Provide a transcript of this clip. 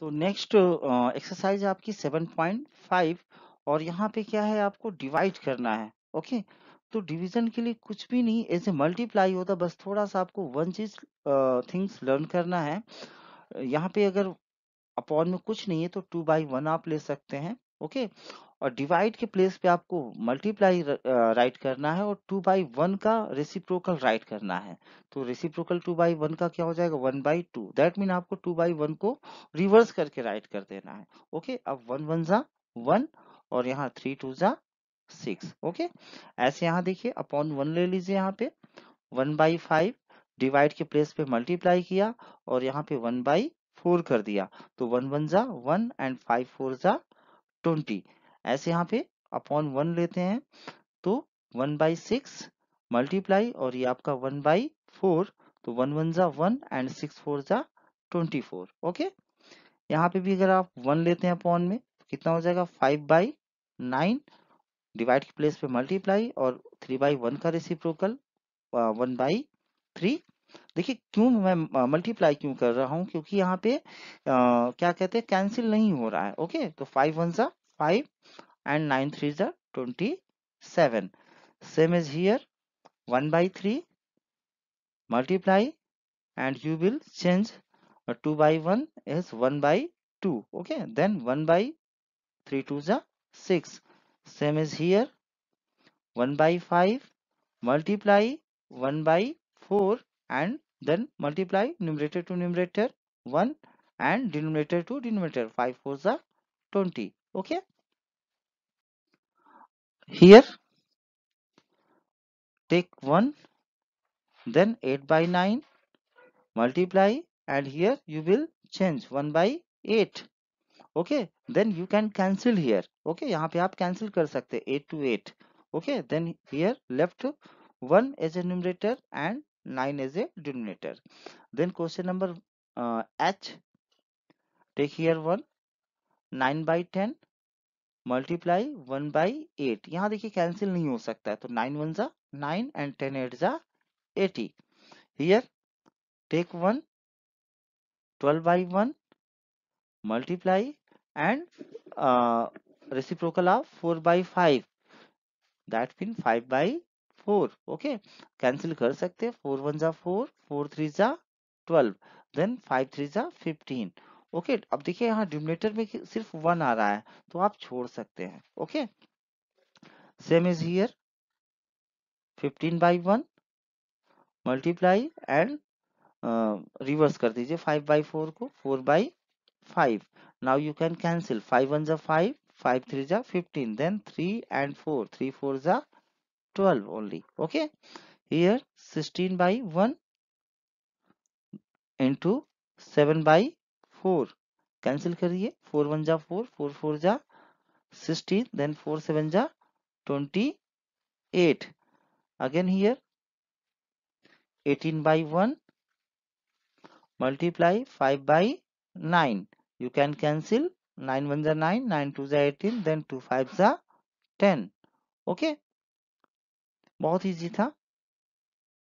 तो next exercise आपकी 7.5 और यहाँ पे क्या है आपको डिवाइड करना है ओके तो डिवीजन के लिए कुछ भी नहीं ऐसे मल्टीप्लाई होता बस थोड़ा सा आपको वन चीज थिंग्स लर्न करना है यहाँ पे अगर अपॉन में कुछ नहीं है तो टू बाई वन आप ले सकते हैं ओके और डिवाइड के प्लेस पे आपको मल्टीप्लाई राइट करना है और टू बाई वन का रेसिप्रोकल राइट करना है तो रेसिप्रोकल टू बाई वन का क्या हो जाएगा one by two that mean आपको टू बाई वन को रिवर्स करके राइट कर देना है ओके अब वन वन जा वन और यहाँ थ्री टू जा सिक्स ओके ऐसे यहाँ देखिए अपॉन वन ले लीजिए यहाँ पे वन बाई फाइव डिवाइड के प्लेस पे मल्टीप्लाई किया और यहाँ पे वन बाई फोर कर दिया तो वन वन जा वन एंड फाइव फोर जा ट्वेंटी ऐसे यहाँ पे अपॉन वन लेते हैं तो वन बाई सिक्स मल्टीप्लाई और ये आपका वन बाई फोर तो वन वन जा वन एंड सिक्स फोर जा ट्वेंटी फोर ओके यहाँ पे भी अगर आप वन लेते हैं अपॉन में तो कितना हो जाएगा फाइव बाई नाइन डिवाइड की प्लेस पे मल्टीप्लाई और थ्री बाई वन का रेसिप्रोकल वन बाई थ्री देखिए क्यों मैं मल्टीप्लाई क्यों कर रहा हूं क्योंकि यहाँ पे आ, क्या कहते हैं कैंसिल नहीं हो रहा है ओके तो फाइव वन सा फाइव एंड नाइन थ्री सा twenty seven same is here one by three multiply and you will change two by one is one by two okay then one by three two 2 six same is here one by five multiply one by four and then multiply numerator to numerator 1 and denominator to denominator 5 for the 20 okay here take 1 then 8 by 9 multiply and here you will change 1 by 8 okay then you can cancel here okay यहाँ पे आप cancel कर सकते 8 to 8 okay then here left 1 as a numerator and 9 as a denominator then question number uh, h take here 1 9 by 10 multiply one by eight यहाँ देखिए cancel नहीं हो सकता है तो नाइन वन जा नाइन एंड टेन एट जा eighty here take one twelve by one multiply and reciprocal of four by five that mean five by four okay cancel कर सकते हैं फोर वन जा फोर फोर थ्री जा twelve then five three जा fifteen okay अब देखिए यहाँ denominator में सिर्फ वन आ रहा है तो आप छोड़ सकते हैं okay same is here fifteen by one multiply and reverse कर दीजिए फाइव बाई फोर को four by five now you can cancel five one जा फाइव फाइव थ्री जा fifteen then three and four three four जा 12 only okay here 16 by 1 into 7 by 4 cancel kariye 4 1 ja 4 4 4 ja 16 then 4 7 ja 28 again here 18 by 1 multiply 5 by 9 you can cancel 9 1 ja 9 9 2 ja 18 then 2 5 ja 10 okay बहुत easy था